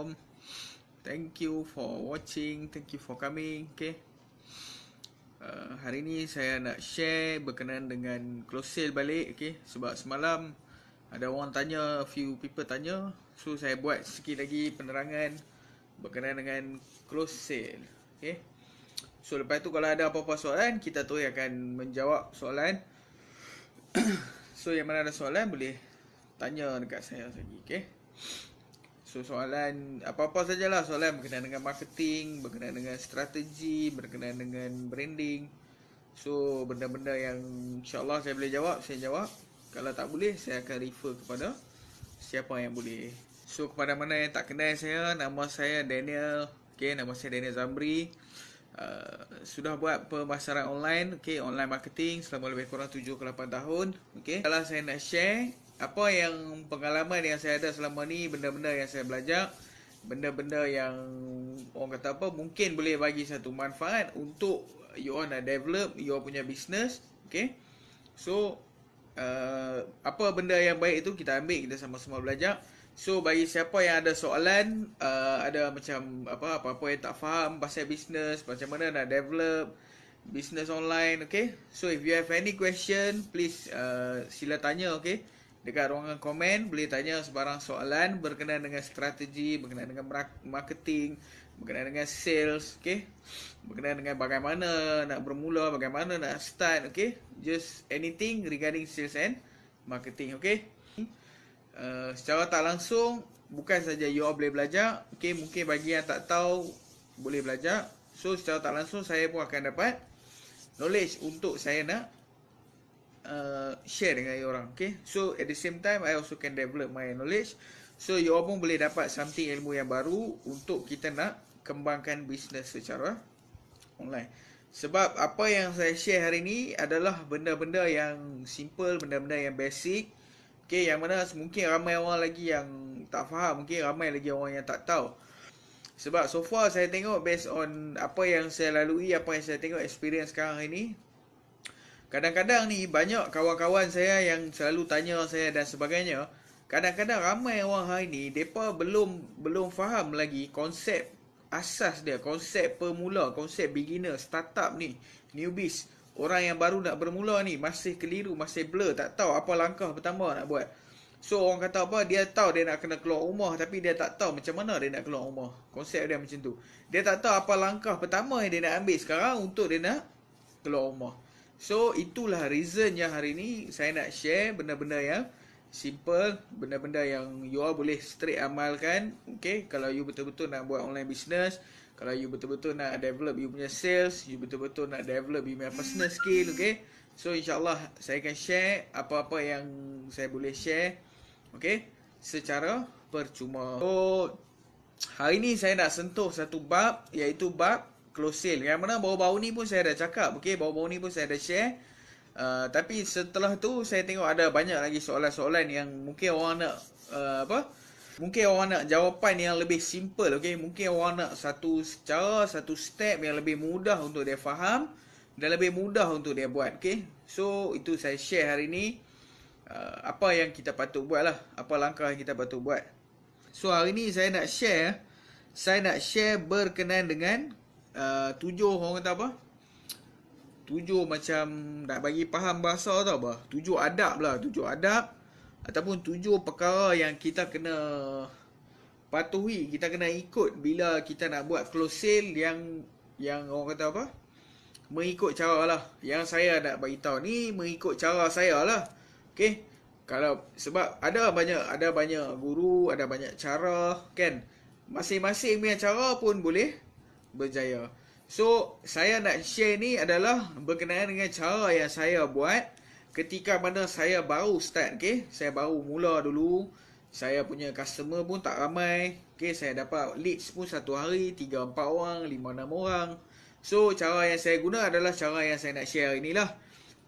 Assalamualaikum. Thank you for watching. Thank you for coming. Okay. Uh, hari ni saya nak share berkenaan dengan close sale balik. Okay. Sebab semalam ada orang tanya, few people tanya. So saya buat sikit lagi penerangan berkenaan dengan close sale. Okay. So lepas tu kalau ada apa-apa soalan, kita tu akan menjawab soalan. so yang mana ada soalan boleh tanya dekat saya lagi. Okay. So soalan apa-apa sajalah soalan berkenaan dengan marketing, berkenaan dengan strategi, berkenaan dengan branding. So benda-benda yang insya-Allah saya boleh jawab, saya jawab. Kalau tak boleh, saya akan refer kepada siapa yang boleh. So kepada mana yang tak kenal saya, nama saya Daniel. Okay, nama saya Daniel Zamri. Uh, sudah buat pemasaran online, okay, online marketing selama lebih kurang 7 ke 8 tahun. Okay. Kalau saya nak share apa yang pengalaman yang saya ada selama ni benda-benda yang saya belajar benda-benda yang orang kata apa mungkin boleh bagi satu manfaat untuk you on a develop you punya business okey so uh, apa benda yang baik itu kita ambil kita sama-sama belajar so bagi siapa yang ada soalan uh, ada macam apa apa-apa yang tak faham pasal business macam mana nak develop business online okey so if you have any question please uh, sila tanya okey dekat ruangan komen boleh tanya sebarang soalan berkenaan dengan strategi, berkenaan dengan marketing, berkenaan dengan sales, okey. Berkenaan dengan bagaimana nak bermula, bagaimana nak start, okey. Just anything regarding sales and marketing, okey. Uh, secara tak langsung bukan saja you all boleh belajar, okey, mungkin bagi yang tak tahu boleh belajar. So secara tak langsung saya pun akan dapat knowledge untuk saya nak uh, share dengan orang okay so at the same time I also can develop my knowledge so you all pun boleh dapat something ilmu yang baru untuk kita nak kembangkan bisnes secara online sebab apa yang saya share hari ni adalah benda-benda yang simple benda-benda yang basic okay yang mana mungkin ramai orang lagi yang tak faham mungkin ramai lagi orang yang tak tahu sebab so far saya tengok based on apa yang saya lalui, apa yang saya tengok experience sekarang ini. Kadang-kadang ni banyak kawan-kawan saya yang selalu tanya saya dan sebagainya. Kadang-kadang ramai orang hari ni depa belum belum faham lagi konsep asas dia, konsep pemula, konsep beginner startup ni, newbies. Orang yang baru nak bermula ni masih keliru, masih blur, tak tahu apa langkah pertama nak buat. So orang kata apa dia tahu dia nak kena keluar rumah tapi dia tak tahu macam mana dia nak keluar rumah. Konsep dia macam tu. Dia tak tahu apa langkah pertama yang dia nak ambil sekarang untuk dia nak keluar rumah. So itulah reason yang hari ni saya nak share benda-benda yang simple, benda-benda yang you all boleh straight amalkan. Okay, kalau you betul-betul nak buat online business, kalau you betul-betul nak develop you punya sales, you betul-betul nak develop you punya personal skill, okay. So insyaAllah saya akan share apa-apa yang saya boleh share, okay, secara percuma. So, hari ni saya nak sentuh satu bab, iaitu bab close sale. Yang mana bau-bau ni pun saya dah cakap. Okay, bau-bau ni pun saya dah share. Uh, tapi setelah tu saya tengok ada banyak lagi soalan-soalan yang mungkin orang nak uh, apa? Mungkin orang nak jawapan yang lebih simple. Okay, mungkin orang nak satu cara, satu step yang lebih mudah untuk dia faham dan lebih mudah untuk dia buat. Okay, so itu saya share hari ni. Uh, apa yang kita patut buat lah. Apa langkah yang kita patut buat. So hari ni saya nak share saya nak share berkenaan dengan Uh, tujuh orang kata apa tujuh macam nak bagi faham bahasa tau apa tujuh adab lah tujuh adab ataupun tujuh perkara yang kita kena patuhi kita kena ikut bila kita nak buat close sale yang yang orang kata apa mengikut cara lah yang saya nak bagi tahu ni mengikut cara saya lah Okay. kalau sebab ada banyak ada banyak guru ada banyak cara kan masing-masing punya cara pun boleh berjaya. So, saya nak share ni adalah berkenaan dengan cara yang saya buat ketika mana saya baru start, okay? Saya baru mula dulu. Saya punya customer pun tak ramai. Okay, saya dapat leads pun satu hari, 3-4 orang, 5-6 orang. So, cara yang saya guna adalah cara yang saya nak share inilah.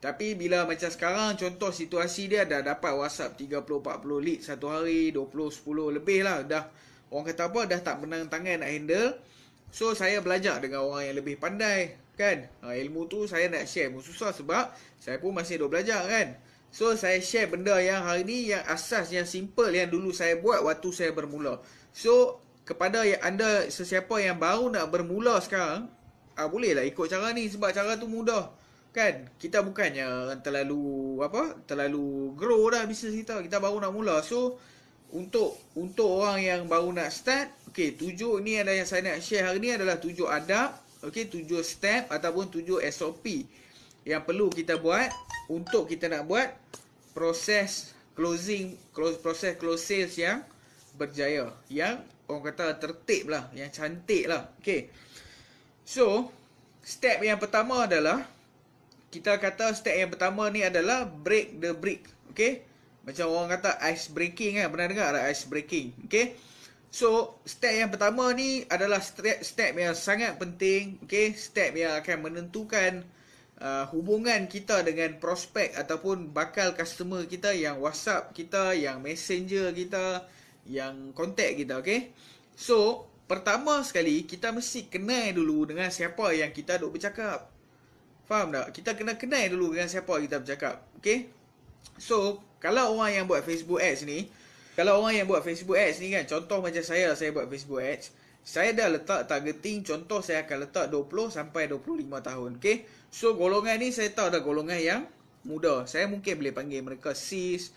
Tapi bila macam sekarang, contoh situasi dia dah dapat WhatsApp 30-40 lead satu hari, 20-10 lebih lah. Dah, orang kata apa, dah tak menang tangan nak handle. So saya belajar dengan orang yang lebih pandai kan uh, Ilmu tu saya nak share pun susah sebab saya pun masih duk belajar kan So saya share benda yang hari ni yang asas yang simple yang dulu saya buat waktu saya bermula So kepada yang anda sesiapa yang baru nak bermula sekarang uh, ah, Boleh lah ikut cara ni sebab cara tu mudah kan kita bukannya terlalu apa terlalu grow dah bisnes kita kita baru nak mula so untuk untuk orang yang baru nak start Okey, tujuh ni adalah yang saya nak share hari ni adalah tujuh adab, okey, tujuh step ataupun tujuh SOP yang perlu kita buat untuk kita nak buat proses closing proses close sales yang berjaya yang orang kata tertib lah yang cantik lah Okey, so step yang pertama adalah kita kata step yang pertama ni adalah break the brick okey? macam orang kata ice breaking kan pernah dengar ada ice breaking okey? So step yang pertama ni adalah step, step yang sangat penting okay? Step yang akan menentukan uh, hubungan kita dengan prospek Ataupun bakal customer kita yang whatsapp kita Yang messenger kita Yang contact kita okay? So pertama sekali kita mesti kenal dulu dengan siapa yang kita duk bercakap Faham tak? Kita kena kenal dulu dengan siapa kita bercakap okay? So kalau orang yang buat Facebook ads ni kalau orang yang buat Facebook Ads ni kan Contoh macam saya lah saya buat Facebook Ads Saya dah letak targeting contoh saya akan letak 20 sampai 25 tahun okay? So golongan ni saya tahu dah golongan yang muda Saya mungkin boleh panggil mereka sis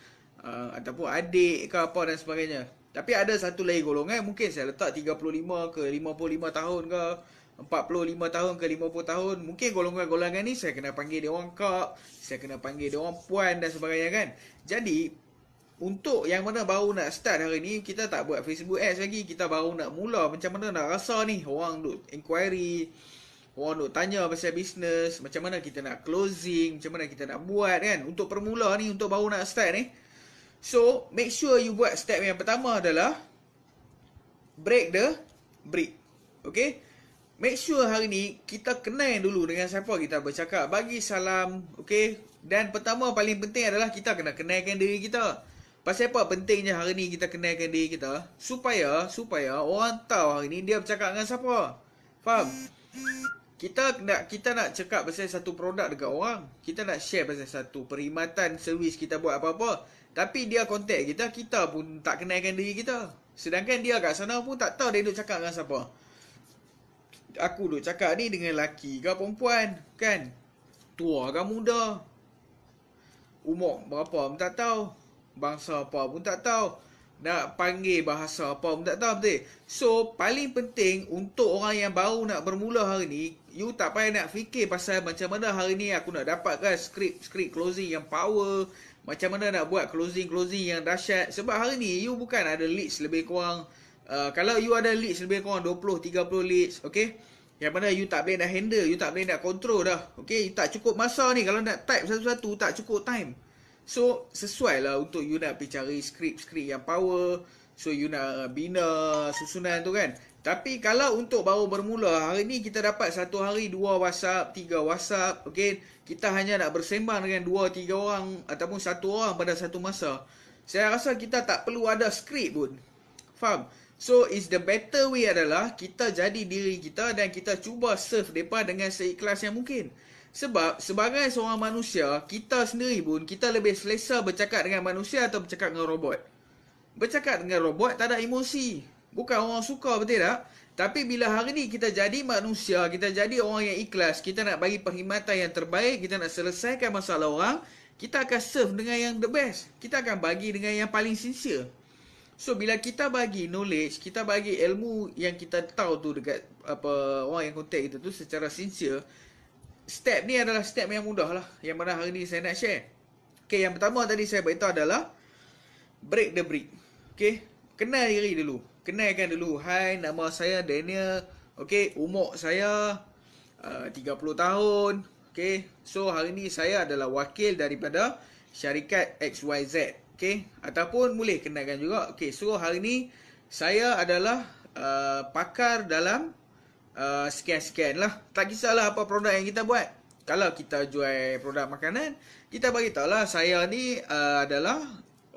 uh, Ataupun adik ke apa dan sebagainya Tapi ada satu lagi golongan mungkin saya letak 35 ke 55 tahun ke 45 tahun ke 50 tahun Mungkin golongan-golongan ni saya kena panggil dia orang kak Saya kena panggil dia orang puan dan sebagainya kan Jadi untuk yang mana baru nak start hari ni, kita tak buat Facebook ads lagi. Kita baru nak mula. Macam mana nak rasa ni? Orang duk inquiry. Orang duk tanya pasal business, Macam mana kita nak closing. Macam mana kita nak buat kan? Untuk permula ni, untuk baru nak start ni. So, make sure you buat step yang pertama adalah break the brick. Okay? Make sure hari ni kita kenal dulu dengan siapa kita bercakap. Bagi salam. Okay? Dan pertama paling penting adalah kita kena kenalkan diri kita. Pasal apa pentingnya hari ni kita kenalkan diri kita Supaya supaya orang tahu hari ni dia bercakap dengan siapa Faham? Kita nak kita nak cakap pasal satu produk dekat orang Kita nak share pasal satu perkhidmatan servis kita buat apa-apa Tapi dia contact kita, kita pun tak kenalkan diri kita Sedangkan dia kat sana pun tak tahu dia duduk cakap dengan siapa Aku duduk cakap ni dengan lelaki ke perempuan Kan? Tua ke muda Umur berapa pun tak tahu bangsa apa pun tak tahu nak panggil bahasa apa pun tak tahu betul so paling penting untuk orang yang baru nak bermula hari ni you tak payah nak fikir pasal macam mana hari ni aku nak dapatkan script script closing yang power macam mana nak buat closing-closing yang dahsyat sebab hari ni you bukan ada leads lebih kurang uh, kalau you ada leads lebih kurang 20 30 leads okey yang mana you tak boleh nak handle, you tak boleh nak control dah. Okay, tak cukup masa ni kalau nak type satu-satu, tak cukup time. So sesuai lah untuk you nak pergi cari skrip-skrip yang power So you nak uh, bina susunan tu kan Tapi kalau untuk baru bermula Hari ni kita dapat satu hari dua whatsapp, tiga whatsapp okay? Kita hanya nak bersembang dengan dua, tiga orang Ataupun satu orang pada satu masa Saya rasa kita tak perlu ada skrip pun Faham? So it's the better way adalah Kita jadi diri kita dan kita cuba serve mereka dengan seikhlas yang mungkin sebab sebagai seorang manusia, kita sendiri pun kita lebih selesa bercakap dengan manusia atau bercakap dengan robot. Bercakap dengan robot tak ada emosi. Bukan orang suka betul tak? Tapi bila hari ni kita jadi manusia, kita jadi orang yang ikhlas, kita nak bagi perkhidmatan yang terbaik, kita nak selesaikan masalah orang, kita akan serve dengan yang the best. Kita akan bagi dengan yang paling sincere. So bila kita bagi knowledge, kita bagi ilmu yang kita tahu tu dekat apa orang yang contact kita tu secara sincere, step ni adalah step yang mudah lah yang mana hari ni saya nak share. Okay, yang pertama tadi saya beritahu adalah break the break. Okay, kenal diri dulu. Kenalkan dulu, hai nama saya Daniel. Okay, umur saya uh, 30 tahun. Okay, so hari ni saya adalah wakil daripada syarikat XYZ. Okay, ataupun boleh kenalkan juga. Okay, so hari ni saya adalah uh, pakar dalam scan-scan uh, lah. Tak kisahlah apa produk yang kita buat. Kalau kita jual produk makanan, kita beritahu lah saya ni uh, adalah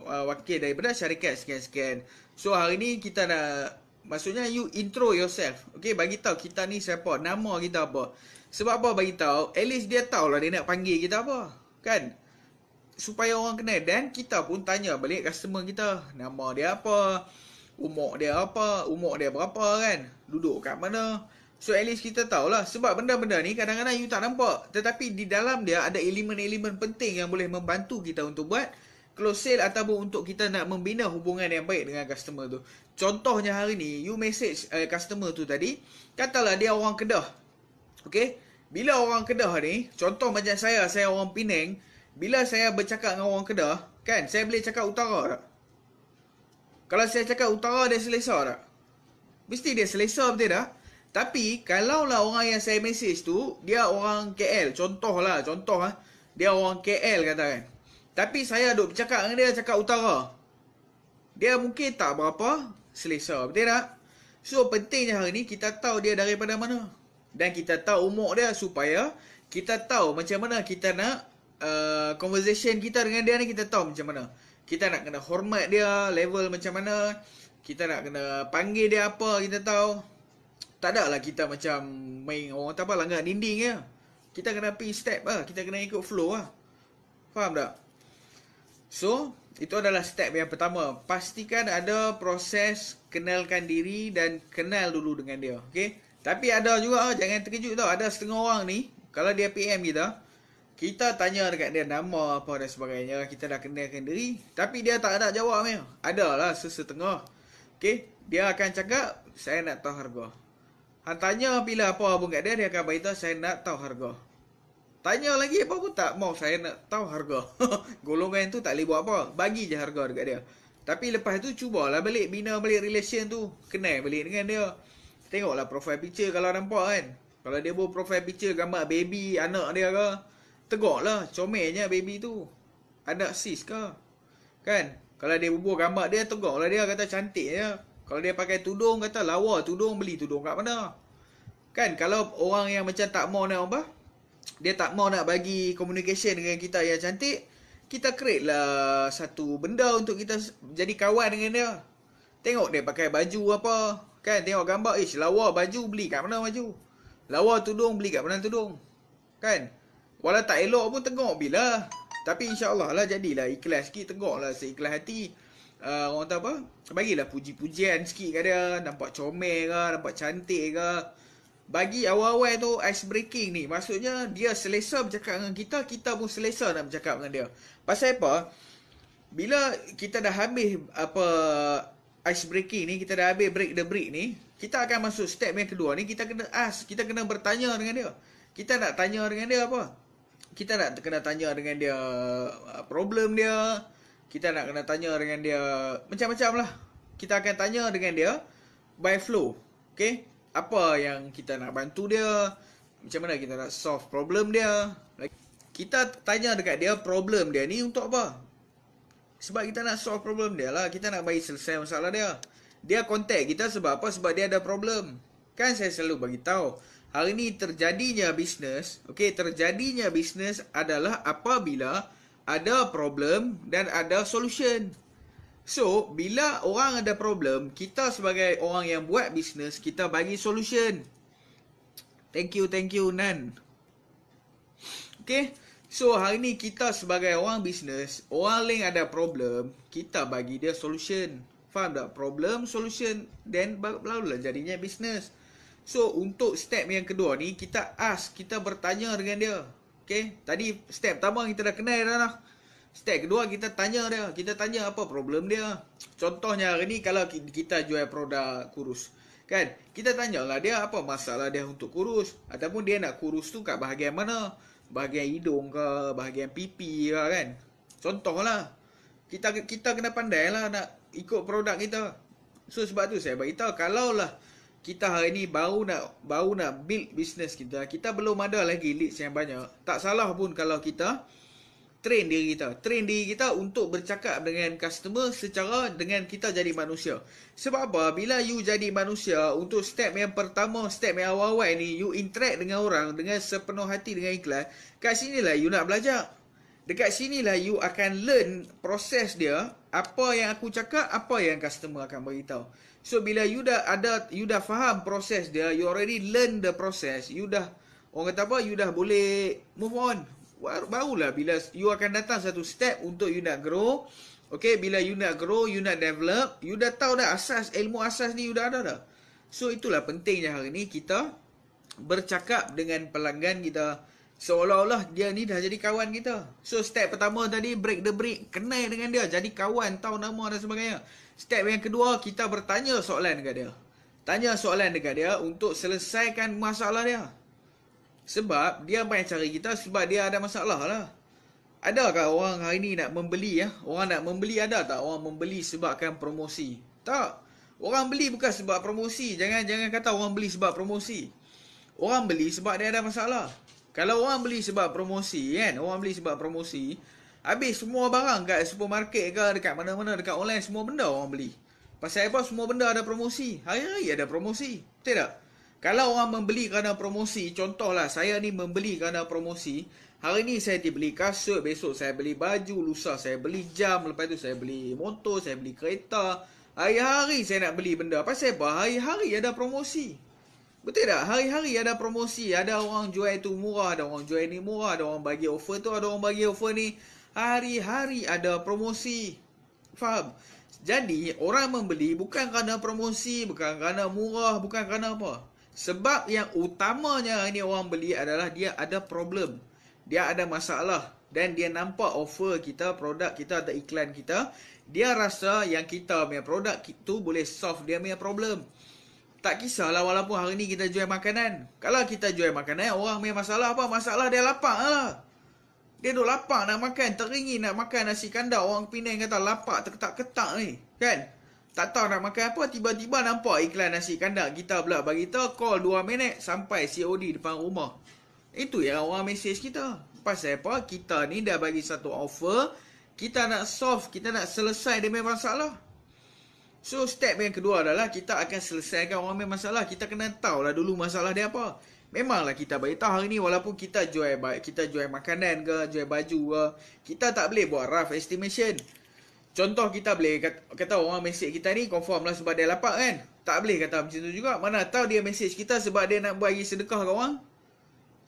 uh, wakil daripada syarikat scan-scan. So hari ni kita dah, maksudnya you intro yourself. Okay, bagi tahu kita ni siapa, nama kita apa. Sebab apa bagi tahu? At least dia lah dia nak panggil kita apa. Kan? Supaya orang kenal dan kita pun tanya balik customer kita, nama dia apa, umur dia apa, umur dia berapa kan, duduk kat mana. So at least kita tahulah sebab benda-benda ni kadang-kadang you tak nampak tetapi di dalam dia ada elemen-elemen penting yang boleh membantu kita untuk buat close sale ataupun untuk kita nak membina hubungan yang baik dengan customer tu. Contohnya hari ni you message uh, customer tu tadi, katalah dia orang Kedah. Okay? Bila orang Kedah ni, contoh macam saya, saya orang Penang, bila saya bercakap dengan orang Kedah, kan? Saya boleh cakap utara tak? Kalau saya cakap utara dia selesa tak? Mesti dia selesa betul tak? Tapi kalaulah orang yang saya message tu dia orang KL, contoh lah, eh. contoh ah. Dia orang KL kata kan. Tapi saya duk bercakap dengan dia cakap utara. Dia mungkin tak berapa selesa, betul tak? So pentingnya hari ni kita tahu dia daripada mana dan kita tahu umur dia supaya kita tahu macam mana kita nak uh, conversation kita dengan dia ni kita tahu macam mana. Kita nak kena hormat dia, level macam mana, kita nak kena panggil dia apa, kita tahu tak ada lah kita macam main orang tak apa langgar dinding ya. Kita kena pergi step lah. Kita kena ikut flow lah. Faham tak? So, itu adalah step yang pertama. Pastikan ada proses kenalkan diri dan kenal dulu dengan dia. Okay? Tapi ada juga, ah, jangan terkejut tau. Ada setengah orang ni, kalau dia PM kita, kita tanya dekat dia nama apa dan sebagainya. Kita dah kenalkan diri. Tapi dia tak ya. ada jawab ni. Adalah sesetengah. Okay? Dia akan cakap, saya nak tahu harga. Han ah, tanya bila apa abang kat dia dia akan beritahu saya nak tahu harga. Tanya lagi apa aku tak mau saya nak tahu harga. Golongan yang tu tak boleh buat apa. Bagi je harga dekat dia. Tapi lepas tu cubalah balik bina balik relation tu. Kenal balik dengan dia. Tengoklah profile picture kalau nampak kan. Kalau dia buat profile picture gambar baby anak dia ke. Tegoklah comelnya baby tu. Anak sis ke. Kan? Kalau dia buat gambar dia tegoklah dia kata cantik Ya? Kalau dia pakai tudung kata lawa tudung beli tudung kat mana? Kan kalau orang yang macam tak mau nak apa? Dia tak mau nak bagi communication dengan kita yang cantik, kita create lah satu benda untuk kita jadi kawan dengan dia. Tengok dia pakai baju apa, kan tengok gambar, ish lawa baju beli kat mana baju? Lawa tudung beli kat mana tudung? Kan? Walau tak elok pun tengok bila. Tapi insya-Allah lah jadilah ikhlas sikit tengoklah seikhlas hati uh, orang tahu apa bagilah puji-pujian sikit ke dia nampak comel ke nampak cantik ke bagi awal-awal tu ice breaking ni maksudnya dia selesa bercakap dengan kita kita pun selesa nak bercakap dengan dia pasal apa bila kita dah habis apa ice breaking ni kita dah habis break the break ni kita akan masuk step yang kedua ni kita kena ask kita kena bertanya dengan dia kita nak tanya dengan dia apa kita nak kena tanya dengan dia ah, problem dia kita nak kena tanya dengan dia macam-macam lah. Kita akan tanya dengan dia by flow. Okay? Apa yang kita nak bantu dia? Macam mana kita nak solve problem dia? Kita tanya dekat dia problem dia ni untuk apa? Sebab kita nak solve problem dia lah. Kita nak bagi selesai masalah dia. Dia contact kita sebab apa? Sebab dia ada problem. Kan saya selalu bagi tahu. Hari ni terjadinya bisnes. Okay, terjadinya bisnes adalah apabila ada problem dan ada solution. So, bila orang ada problem, kita sebagai orang yang buat bisnes, kita bagi solution. Thank you, thank you, Nan. Okay, so hari ni kita sebagai orang bisnes, orang lain ada problem, kita bagi dia solution. Faham tak? Problem, solution, then lah jadinya bisnes. So, untuk step yang kedua ni, kita ask, kita bertanya dengan dia. Okay, tadi step pertama kita dah kenal dah lah. Step kedua kita tanya dia. Kita tanya apa problem dia. Contohnya hari ni kalau kita jual produk kurus. Kan, kita tanya lah dia apa masalah dia untuk kurus. Ataupun dia nak kurus tu kat bahagian mana. Bahagian hidung ke, bahagian pipi ke kan. Contohlah. Kita kita kena pandai lah nak ikut produk kita. So sebab tu saya beritahu kalau lah. Kalaulah kita hari ni baru nak baru nak build business kita. Kita belum ada lagi leads yang banyak. Tak salah pun kalau kita train diri kita. Train diri kita untuk bercakap dengan customer secara dengan kita jadi manusia. Sebab apa? Bila you jadi manusia, untuk step yang pertama, step yang awal-awal ni, you interact dengan orang dengan sepenuh hati dengan ikhlas. Kat sinilah you nak belajar. Dekat sinilah you akan learn proses dia, apa yang aku cakap, apa yang customer akan beritahu. So bila you dah ada you dah faham proses dia, you already learn the process, you dah orang kata apa? You dah boleh move on. Barulah bila you akan datang satu step untuk you nak grow. Okay, bila you nak grow, you nak develop, you dah tahu dah asas, ilmu asas ni you dah ada dah. So itulah pentingnya hari ni kita bercakap dengan pelanggan kita seolah-olah dia ni dah jadi kawan kita. So step pertama tadi break the break, kenal dengan dia, jadi kawan, tahu nama dan sebagainya. Step yang kedua, kita bertanya soalan dekat dia. Tanya soalan dekat dia untuk selesaikan masalah dia. Sebab dia banyak cari kita sebab dia ada masalah lah. Adakah orang hari ni nak membeli ya? Orang nak membeli ada tak orang membeli sebabkan promosi? Tak. Orang beli bukan sebab promosi. Jangan jangan kata orang beli sebab promosi. Orang beli sebab dia ada masalah. Kalau orang beli sebab promosi kan, orang beli sebab promosi, habis semua barang kat supermarket ke dekat mana-mana dekat online semua benda orang beli. Pasal apa semua benda ada promosi? Hari-hari ada promosi. Betul tak? Kalau orang membeli kerana promosi, contohlah saya ni membeli kerana promosi, hari ni saya dibeli kasut, besok saya beli baju, lusa saya beli jam, lepas tu saya beli motor, saya beli kereta. Hari-hari saya nak beli benda. Pasal apa? Hari-hari ada promosi. Betul tak? Hari-hari ada promosi, ada orang jual itu murah, ada orang jual ini murah, ada orang bagi offer tu, ada orang bagi offer ni. Hari-hari ada promosi. Faham? Jadi, orang membeli bukan kerana promosi, bukan kerana murah, bukan kerana apa. Sebab yang utamanya ni orang beli adalah dia ada problem. Dia ada masalah. Dan dia nampak offer kita, produk kita atau iklan kita. Dia rasa yang kita punya produk tu boleh solve dia punya problem. Tak kisahlah walaupun hari ni kita jual makanan. Kalau kita jual makanan, orang punya masalah apa? Masalah dia lapar lah. Dia duduk lapar nak makan, teringin nak makan nasi kandar. Orang Penang kata lapar terketak-ketak ni. Kan? Tak tahu nak makan apa, tiba-tiba nampak iklan nasi kandar. Kita pula bagi tahu call 2 minit sampai COD depan rumah. Itu yang orang message kita. Pasal apa? Kita ni dah bagi satu offer. Kita nak solve, kita nak selesai dia memang salah. So step yang kedua adalah kita akan selesaikan orang main masalah. Kita kena tahu lah dulu masalah dia apa. Memanglah kita bagi tahu hari ni walaupun kita jual baik kita jual makanan ke, jual baju ke, kita tak boleh buat rough estimation. Contoh kita boleh kata, kata orang mesej kita ni confirm lah sebab dia lapar kan. Tak boleh kata macam tu juga. Mana tahu dia mesej kita sebab dia nak bagi sedekah ke orang.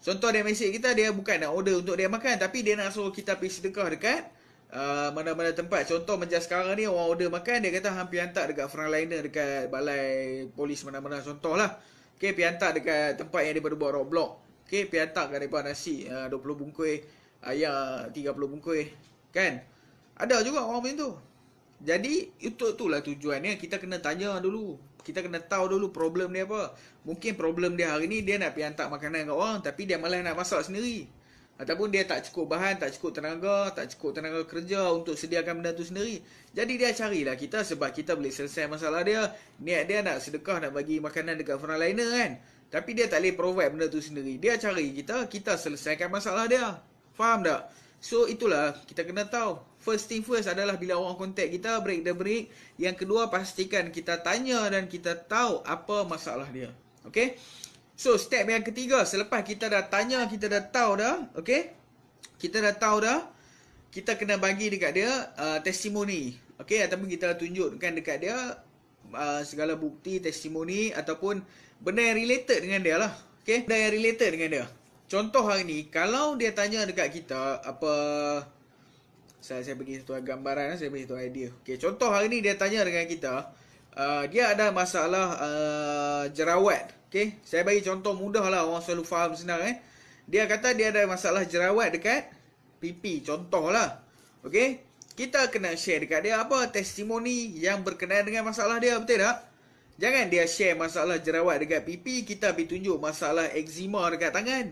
Contoh dia mesej kita dia bukan nak order untuk dia makan tapi dia nak suruh kita pergi sedekah dekat Ah, mana-mana tempat contoh macam sekarang ni orang order makan dia kata hampir hantar dekat frontliner dekat balai polis mana-mana contohlah okey pi hantar dekat tempat yang dia baru buat roadblock okey pi hantar kat depan nasi ah, uh, 20 bungkus ayam 30 bungkus kan ada juga orang macam tu jadi itu tu itulah tujuannya kita kena tanya dulu kita kena tahu dulu problem dia apa mungkin problem dia hari ni dia nak pi hantar makanan kat orang tapi dia malah nak masak sendiri ataupun dia tak cukup bahan, tak cukup tenaga, tak cukup tenaga kerja untuk sediakan benda tu sendiri. Jadi dia carilah kita sebab kita boleh selesai masalah dia. Niat dia nak sedekah, nak bagi makanan dekat lain kan. Tapi dia tak boleh provide benda tu sendiri. Dia cari kita, kita selesaikan masalah dia. Faham tak? So itulah kita kena tahu. First thing first adalah bila orang kontak kita, break the break. Yang kedua pastikan kita tanya dan kita tahu apa masalah dia. Okay? So step yang ketiga selepas kita dah tanya kita dah tahu dah okay kita dah tahu dah kita kena bagi dekat dia uh, testimoni okay ataupun kita tunjukkan dekat dia uh, segala bukti testimoni ataupun benda yang related dengan dia lah okay benda yang related dengan dia contoh hari ni kalau dia tanya dekat kita apa saya saya bagi satu gambaran saya bagi satu idea okay contoh hari ni dia tanya dengan kita Uh, dia ada masalah uh, jerawat. Okay? Saya bagi contoh mudah lah orang selalu faham senang. Eh? Dia kata dia ada masalah jerawat dekat pipi. Contoh lah. Okay? Kita kena share dekat dia apa testimoni yang berkenaan dengan masalah dia. Betul tak? Jangan dia share masalah jerawat dekat pipi. Kita pergi tunjuk masalah eczema dekat tangan.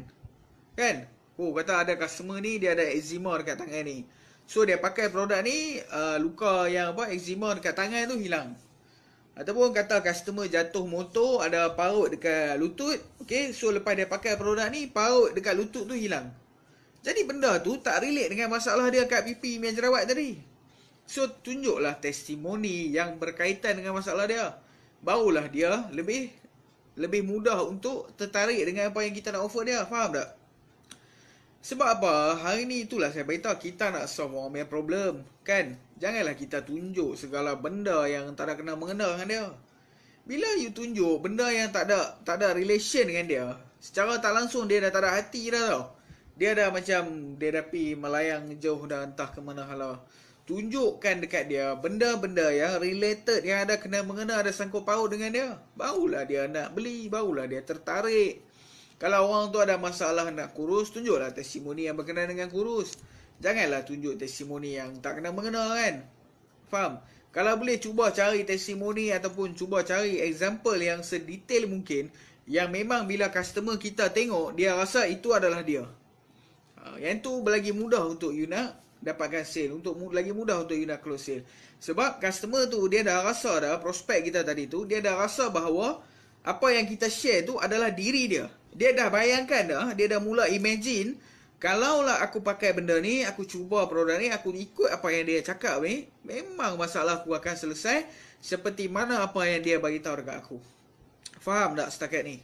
Kan? Oh, kata ada customer ni, dia ada eczema dekat tangan ni. So, dia pakai produk ni, uh, luka yang apa, eczema dekat tangan tu hilang ataupun kata customer jatuh motor ada parut dekat lutut okay so lepas dia pakai produk ni parut dekat lutut tu hilang jadi benda tu tak relate dengan masalah dia kat pipi yang jerawat tadi so tunjuklah testimoni yang berkaitan dengan masalah dia barulah dia lebih lebih mudah untuk tertarik dengan apa yang kita nak offer dia faham tak sebab apa hari ni itulah saya beritahu kita nak solve orang punya problem kan Janganlah kita tunjuk segala benda yang tak ada kena mengena dengan dia. Bila you tunjuk benda yang tak ada tak ada relation dengan dia, secara tak langsung dia dah tak ada hati dah tau. Dia dah macam dia dah pi melayang jauh dah entah ke mana halah. Tunjukkan dekat dia benda-benda yang related yang ada kena mengena ada sangkut paut dengan dia. Barulah dia nak beli, barulah dia tertarik. Kalau orang tu ada masalah nak kurus, tunjuklah testimoni yang berkenaan dengan kurus janganlah tunjuk testimoni yang tak kena mengena kan. Faham? Kalau boleh cuba cari testimoni ataupun cuba cari example yang sedetail mungkin yang memang bila customer kita tengok dia rasa itu adalah dia. Ha, yang tu lagi mudah untuk you nak dapatkan sale untuk lagi mudah untuk you nak close sale. Sebab customer tu dia dah rasa dah prospek kita tadi tu dia dah rasa bahawa apa yang kita share tu adalah diri dia. Dia dah bayangkan dah, dia dah mula imagine Kalaulah aku pakai benda ni, aku cuba produk ni, aku ikut apa yang dia cakap ni, memang masalah aku akan selesai seperti mana apa yang dia bagi tahu dekat aku. Faham tak setakat ni?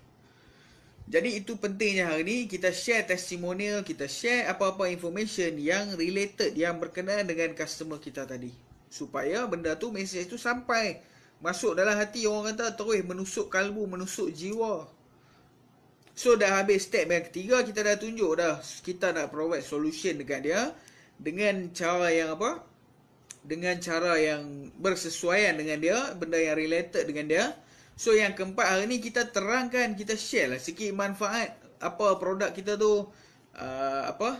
Jadi itu pentingnya hari ni kita share testimonial, kita share apa-apa information yang related yang berkenaan dengan customer kita tadi. Supaya benda tu message tu sampai masuk dalam hati orang kata terus menusuk kalbu, menusuk jiwa. So dah habis step yang ketiga kita dah tunjuk dah kita nak provide solution dekat dia dengan cara yang apa? Dengan cara yang bersesuaian dengan dia, benda yang related dengan dia. So yang keempat hari ni kita terangkan, kita share lah sikit manfaat apa produk kita tu uh, apa?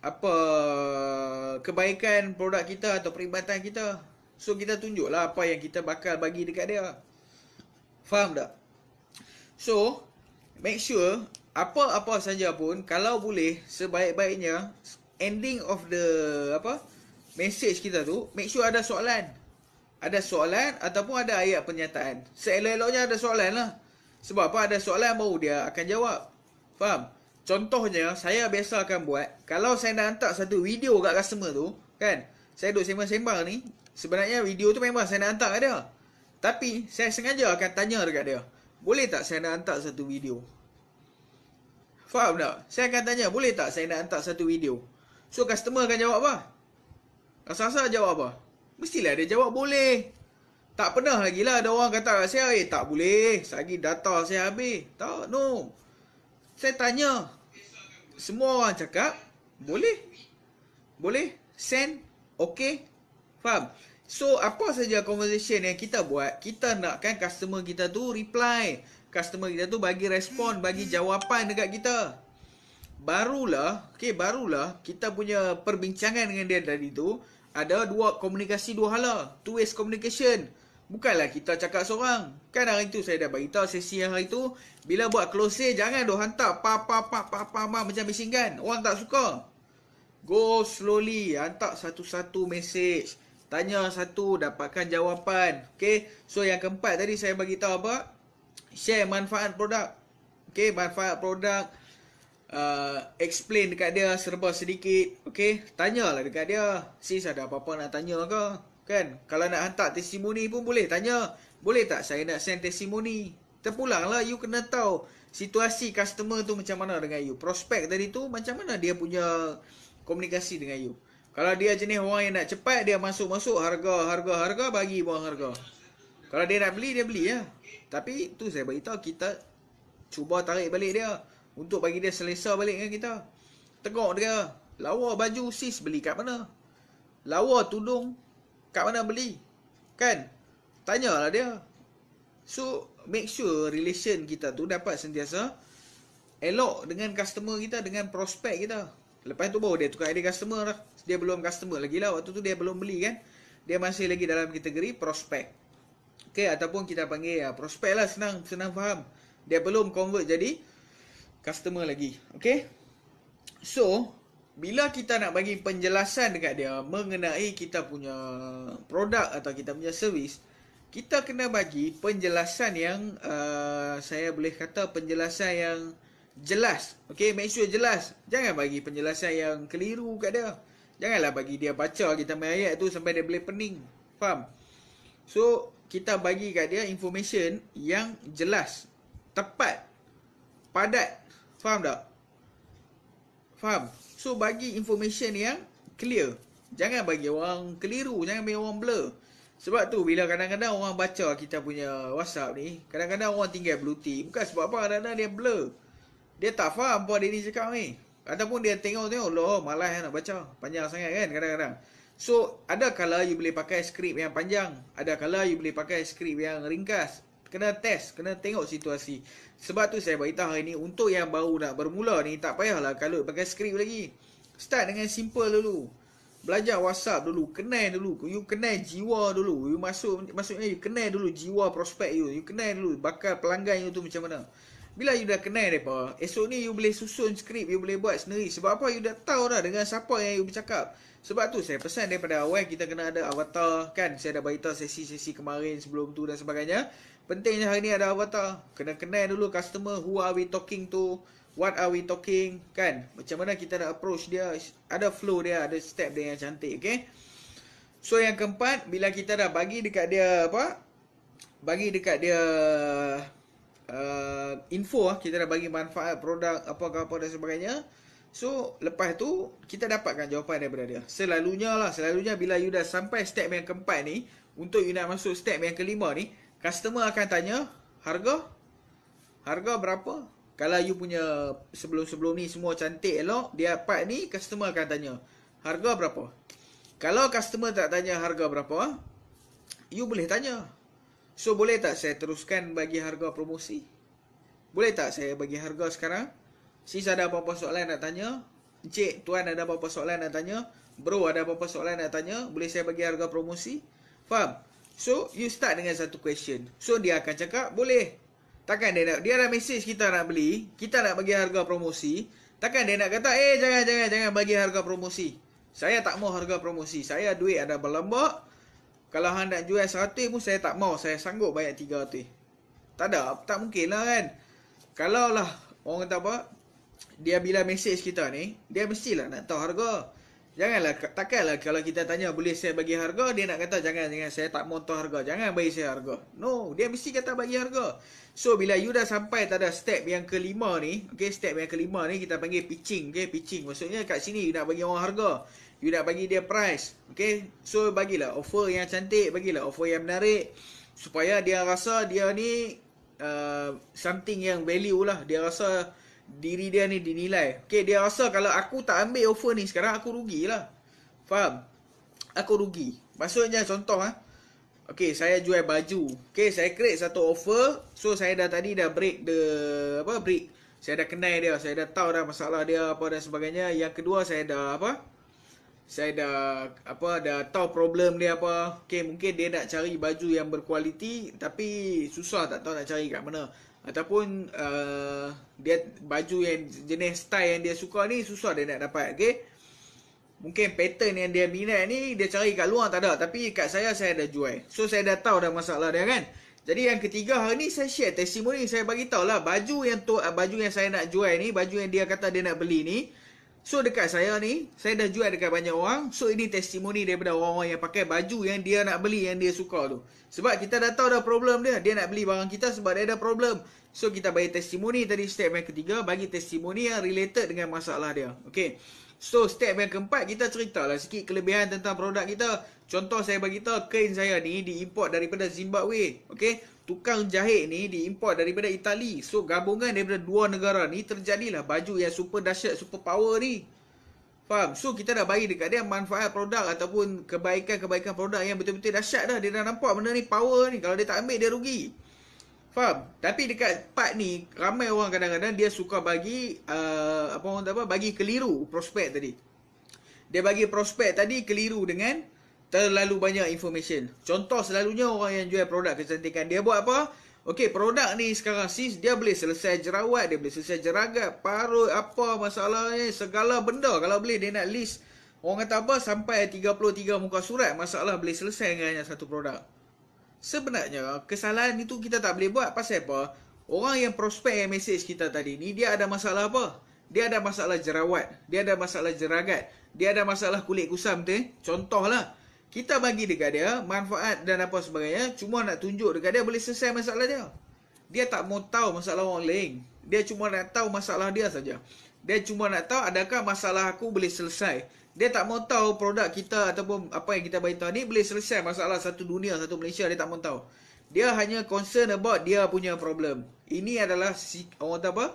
Apa kebaikan produk kita atau perkhidmatan kita. So kita tunjuklah apa yang kita bakal bagi dekat dia. Faham tak? So, make sure apa-apa saja pun kalau boleh sebaik-baiknya ending of the apa message kita tu make sure ada soalan ada soalan ataupun ada ayat pernyataan seelok-eloknya ada soalan lah sebab apa ada soalan baru dia akan jawab faham contohnya saya biasa akan buat kalau saya dah hantar satu video kat customer tu kan saya duduk sembang-sembang ni sebenarnya video tu memang saya nak hantar kat dia tapi saya sengaja akan tanya dekat dia boleh tak saya nak hantar satu video? Faham tak? Saya akan tanya, boleh tak saya nak hantar satu video? So, customer akan jawab apa? Asasa jawab apa? Mestilah dia jawab boleh. Tak pernah lagi lah ada orang kata kat saya, eh tak boleh, sagi data saya habis. Tak, no. Saya tanya. Semua orang cakap, boleh. Boleh. Send. Okay. Faham? So apa saja conversation yang kita buat, kita nakkan customer kita tu reply. Customer kita tu bagi respon, bagi jawapan dekat kita. Barulah, okay, barulah kita punya perbincangan dengan dia tadi tu ada dua komunikasi dua hala. Two ways communication. Bukanlah kita cakap seorang. Kan hari tu saya dah beritahu sesi yang hari tu bila buat close jangan dah hantar pa pa pa pa pa, pa macam bising kan. Orang tak suka. Go slowly, hantar satu-satu message tanya satu dapatkan jawapan okey so yang keempat tadi saya bagi tahu apa share manfaat produk okey manfaat produk Uh, explain dekat dia serba sedikit Okay Tanyalah dekat dia Sis ada apa-apa nak tanya ke Kan Kalau nak hantar testimoni pun boleh tanya Boleh tak saya nak send testimoni Terpulang lah You kena tahu Situasi customer tu macam mana dengan you Prospek tadi tu Macam mana dia punya Komunikasi dengan you kalau dia jenis orang yang nak cepat dia masuk-masuk harga harga harga bagi buang harga. Kalau dia nak beli dia beli ya. Tapi tu saya beritahu kita cuba tarik balik dia untuk bagi dia selesa balik dengan kita. Tengok dia lawa baju sis beli kat mana? Lawa tudung kat mana beli? Kan? Tanyalah dia. So make sure relation kita tu dapat sentiasa elok dengan customer kita dengan prospek kita. Lepas tu baru dia tukar ID customer lah. Dia belum customer lagi lah. Waktu tu dia belum beli kan. Dia masih lagi dalam kategori prospek. Okay, ataupun kita panggil ya, ah, prospek lah. Senang, senang faham. Dia belum convert jadi customer lagi. Okay. So, bila kita nak bagi penjelasan dekat dia mengenai kita punya produk atau kita punya servis, kita kena bagi penjelasan yang uh, saya boleh kata penjelasan yang jelas. Okay, make sure jelas. Jangan bagi penjelasan yang keliru kat dia. Janganlah bagi dia baca kita main ayat tu sampai dia boleh pening. Faham? So, kita bagi kat dia information yang jelas. Tepat. Padat. Faham tak? Faham? So, bagi information yang clear. Jangan bagi orang keliru. Jangan bagi orang blur. Sebab tu bila kadang-kadang orang baca kita punya WhatsApp ni, kadang-kadang orang tinggal blue tick. Bukan sebab apa, kadang-kadang dia blur dia tak faham apa dia ni cakap ni. Ataupun dia tengok-tengok, loh malas nak baca. Panjang sangat kan kadang-kadang. So, ada kala you boleh pakai skrip yang panjang. Ada kala you boleh pakai skrip yang ringkas. Kena test, kena tengok situasi. Sebab tu saya beritahu hari ni, untuk yang baru nak bermula ni, tak payahlah kalau pakai skrip lagi. Start dengan simple dulu. Belajar WhatsApp dulu, kenal dulu. You kenal jiwa dulu. You masuk, maksudnya you kenal dulu jiwa prospek you. You kenal dulu bakal pelanggan you tu macam mana. Bila you dah kenal mereka, esok ni you boleh susun skrip, you boleh buat sendiri. Sebab apa? You dah tahu dah dengan siapa yang you bercakap. Sebab tu saya pesan daripada awal kita kena ada avatar kan. Saya dah beritahu sesi-sesi kemarin sebelum tu dan sebagainya. Pentingnya hari ni ada avatar. Kena kenal dulu customer who are we talking to. What are we talking kan. Macam mana kita nak approach dia. Ada flow dia, ada step dia yang cantik. Okay. So yang keempat, bila kita dah bagi dekat dia apa? Bagi dekat dia uh, info lah kita dah bagi manfaat produk apa ke apa dan sebagainya so lepas tu kita dapatkan jawapan daripada dia selalunya lah selalunya bila you dah sampai step yang keempat ni untuk you nak masuk step yang kelima ni customer akan tanya harga harga berapa kalau you punya sebelum-sebelum ni semua cantik elok dia part ni customer akan tanya harga berapa kalau customer tak tanya harga berapa you boleh tanya So boleh tak saya teruskan bagi harga promosi? Boleh tak saya bagi harga sekarang? Sis ada apa-apa soalan nak tanya? Encik, tuan ada apa-apa soalan nak tanya? Bro ada apa-apa soalan nak tanya? Boleh saya bagi harga promosi? Faham? So you start dengan satu question. So dia akan cakap, "Boleh." Takkan dia nak dia ada message kita nak beli, kita nak bagi harga promosi. Takkan dia nak kata, "Eh, jangan jangan jangan bagi harga promosi." Saya tak mau harga promosi. Saya duit ada berlambak. Kalau hang nak jual 100 pun saya tak mau Saya sanggup bayar 300 Tak ada Tak mungkin lah kan Kalau lah Orang kata apa Dia bila message kita ni Dia mestilah nak tahu harga Janganlah Takkanlah kalau kita tanya Boleh saya bagi harga Dia nak kata Jangan jangan Saya tak mau tahu harga Jangan bagi saya harga No Dia mesti kata bagi harga So bila you dah sampai Tak ada step yang kelima ni Okay step yang kelima ni Kita panggil pitching Okay pitching Maksudnya kat sini You nak bagi orang harga You dah bagi dia price Okay So bagilah offer yang cantik Bagilah offer yang menarik Supaya dia rasa dia ni uh, Something yang value lah Dia rasa diri dia ni dinilai Okay dia rasa kalau aku tak ambil offer ni Sekarang aku rugilah Faham? Aku rugi Maksudnya contoh ha? Okay saya jual baju Okay saya create satu offer So saya dah tadi dah break the Apa break saya dah kenal dia, saya dah tahu dah masalah dia apa dan sebagainya. Yang kedua saya dah apa? saya dah apa dah tahu problem dia apa. Okey mungkin dia nak cari baju yang berkualiti tapi susah tak tahu nak cari kat mana. Ataupun uh, dia baju yang jenis style yang dia suka ni susah dia nak dapat. Okey. Mungkin pattern yang dia minat ni dia cari kat luar tak ada tapi kat saya saya dah jual. So saya dah tahu dah masalah dia kan. Jadi yang ketiga hari ni saya share testimoni saya bagi tahu lah baju yang tu baju yang saya nak jual ni baju yang dia kata dia nak beli ni So dekat saya ni, saya dah jual dekat banyak orang. So ini testimoni daripada orang-orang yang pakai baju yang dia nak beli yang dia suka tu. Sebab kita dah tahu dah problem dia. Dia nak beli barang kita sebab dia ada problem. So kita bagi testimoni tadi step yang ketiga. Bagi testimoni yang related dengan masalah dia. Okay. So step yang keempat kita ceritalah sikit kelebihan tentang produk kita. Contoh saya bagi tahu kain saya ni diimport daripada Zimbabwe. Okay tukang jahit ni diimport daripada Itali. So gabungan daripada dua negara ni terjadilah baju yang super dahsyat, super power ni. Faham? So kita dah bagi dekat dia manfaat produk ataupun kebaikan-kebaikan produk yang betul-betul dahsyat dah. Dia dah nampak benda ni power ni. Kalau dia tak ambil dia rugi. Faham? Tapi dekat part ni ramai orang kadang-kadang dia suka bagi uh, apa orang tak apa bagi keliru prospek tadi. Dia bagi prospek tadi keliru dengan terlalu banyak information. Contoh selalunya orang yang jual produk kecantikan dia buat apa? Okey, produk ni sekarang sis dia boleh selesai jerawat, dia boleh selesai jeragat, parut apa masalahnya, segala benda kalau boleh dia nak list. Orang kata apa sampai 33 muka surat masalah boleh selesai dengan satu produk. Sebenarnya kesalahan itu kita tak boleh buat pasal apa? Orang yang prospek yang message kita tadi ni dia ada masalah apa? Dia ada masalah jerawat, dia ada masalah jeragat, dia ada masalah kulit kusam tu. Eh? Contohlah, contoh lah. Kita bagi dekat dia manfaat dan apa sebagainya cuma nak tunjuk dekat dia boleh selesai masalah dia. Dia tak mau tahu masalah orang lain. Dia cuma nak tahu masalah dia saja. Dia cuma nak tahu adakah masalah aku boleh selesai. Dia tak mau tahu produk kita ataupun apa yang kita bagi tahu ni boleh selesai masalah satu dunia, satu Malaysia dia tak mau tahu. Dia hanya concern about dia punya problem. Ini adalah si, orang kata apa?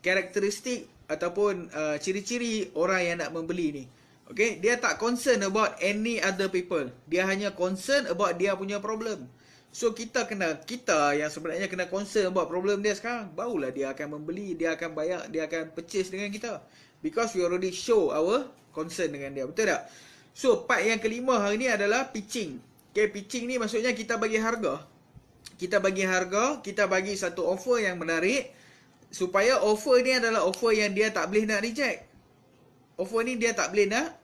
Karakteristik ataupun uh, ciri-ciri orang yang nak membeli ni. Okay, dia tak concern about any other people. Dia hanya concern about dia punya problem. So kita kena kita yang sebenarnya kena concern about problem dia sekarang. Baulah dia akan membeli, dia akan bayar, dia akan purchase dengan kita. Because we already show our concern dengan dia. Betul tak? So part yang kelima hari ni adalah pitching. Okay, pitching ni maksudnya kita bagi harga. Kita bagi harga, kita bagi satu offer yang menarik. Supaya offer ni adalah offer yang dia tak boleh nak reject. Offer ni dia tak boleh nak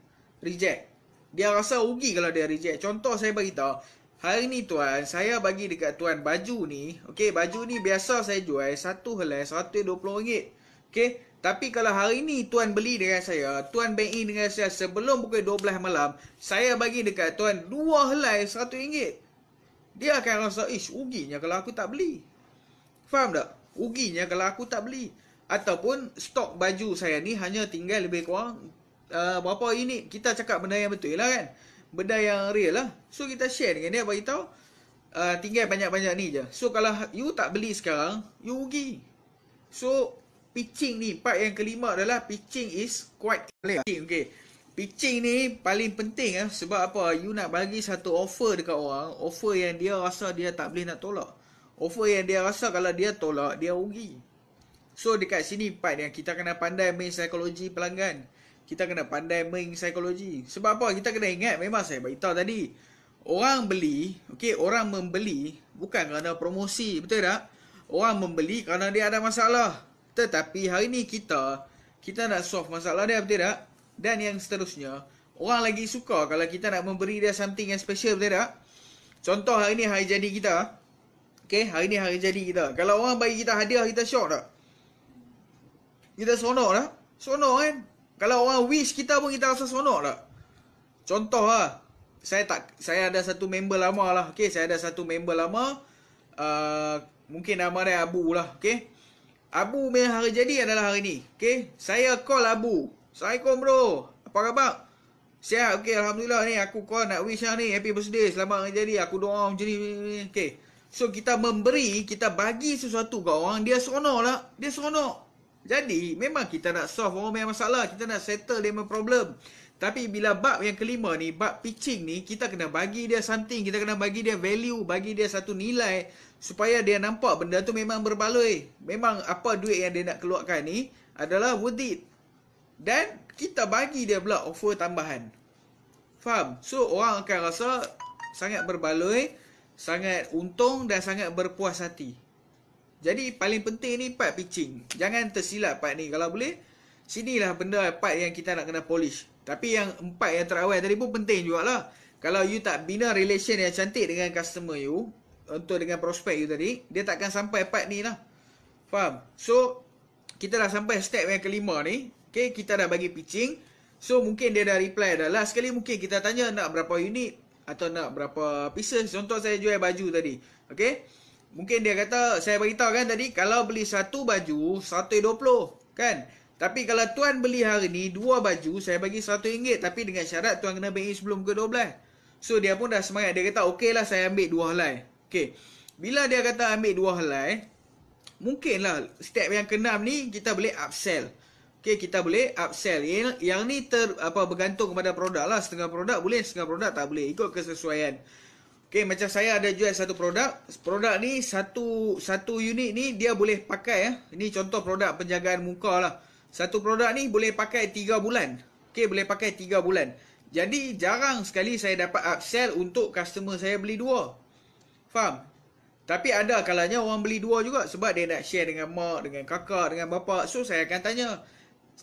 reject. Dia rasa rugi kalau dia reject. Contoh saya bagi tahu, hari ni tuan, saya bagi dekat tuan baju ni, okey, baju ni biasa saya jual satu helai RM120. Okey, tapi kalau hari ni tuan beli dengan saya, tuan bank in dengan saya sebelum pukul 12 malam, saya bagi dekat tuan dua helai RM100. Dia akan rasa, ish, uginya kalau aku tak beli. Faham tak? Uginya kalau aku tak beli. Ataupun stok baju saya ni hanya tinggal lebih kurang Uh, berapa unit kita cakap benda yang betul lah kan benda yang real lah so kita share dengan dia bagi tahu uh, tinggal banyak-banyak ni je so kalau you tak beli sekarang you rugi so pitching ni part yang kelima adalah pitching is quite clear okay, okay. pitching ni paling penting eh, sebab apa you nak bagi satu offer dekat orang offer yang dia rasa dia tak boleh nak tolak offer yang dia rasa kalau dia tolak dia rugi so dekat sini part yang kita kena pandai main psikologi pelanggan kita kena pandai main psikologi. Sebab apa? Kita kena ingat memang saya beritahu tadi. Orang beli, okey, orang membeli bukan kerana promosi, betul tak? Orang membeli kerana dia ada masalah. Tetapi hari ni kita kita nak solve masalah dia, betul tak? Dan yang seterusnya, orang lagi suka kalau kita nak memberi dia something yang special, betul tak? Contoh hari ni hari jadi kita. Okey, hari ni hari jadi kita. Kalau orang bagi kita hadiah, kita syok tak? Kita seronok tak? Seronok kan? Kalau orang wish kita pun kita rasa seronok tak? Contoh lah. Saya tak saya ada satu member lama lah. Okay, saya ada satu member lama. Uh, mungkin nama dia Abu lah. Okay. Abu punya hari jadi adalah hari ni. Okay. Saya call Abu. Assalamualaikum bro. Apa khabar? Sihat? Okay. Alhamdulillah ni. Aku call nak wish lah ni. Happy birthday. Selamat hari jadi. Aku doa macam ni. Okay. So kita memberi, kita bagi sesuatu ke orang, dia seronok lah. Dia seronok. Jadi memang kita nak solve orang yang masalah Kita nak settle dia punya problem Tapi bila bab yang kelima ni Bab pitching ni Kita kena bagi dia something Kita kena bagi dia value Bagi dia satu nilai Supaya dia nampak benda tu memang berbaloi Memang apa duit yang dia nak keluarkan ni Adalah worth it Dan kita bagi dia pula offer tambahan Faham? So orang akan rasa Sangat berbaloi Sangat untung Dan sangat berpuas hati jadi paling penting ni part pitching. Jangan tersilap part ni. Kalau boleh, sinilah benda part yang kita nak kena polish. Tapi yang empat yang terawal tadi pun penting juga lah. Kalau you tak bina relation yang cantik dengan customer you, untuk dengan prospect you tadi, dia takkan sampai part ni lah. Faham? So, kita dah sampai step yang kelima ni. Okay, kita dah bagi pitching. So, mungkin dia dah reply dah. Last sekali mungkin kita tanya nak berapa unit atau nak berapa pieces. Contoh saya jual baju tadi. Okay? Mungkin dia kata saya beritahu kan tadi kalau beli satu baju RM120 kan. Tapi kalau tuan beli hari ni dua baju saya bagi RM1 tapi dengan syarat tuan kena bayar sebelum ke 12. So dia pun dah semangat dia kata okay lah saya ambil dua helai. Okey. Bila dia kata ambil dua helai mungkin lah step yang keenam ni kita boleh upsell. Okey kita boleh upsell. Yang, yang ni ter, apa bergantung kepada produk lah setengah produk boleh setengah produk tak boleh ikut kesesuaian. Okay, macam saya ada jual satu produk. Produk ni, satu satu unit ni dia boleh pakai. ya. Ini contoh produk penjagaan muka lah. Satu produk ni boleh pakai tiga bulan. Okay, boleh pakai tiga bulan. Jadi, jarang sekali saya dapat upsell untuk customer saya beli dua. Faham? Tapi ada kalanya orang beli dua juga sebab dia nak share dengan mak, dengan kakak, dengan bapa. So, saya akan tanya.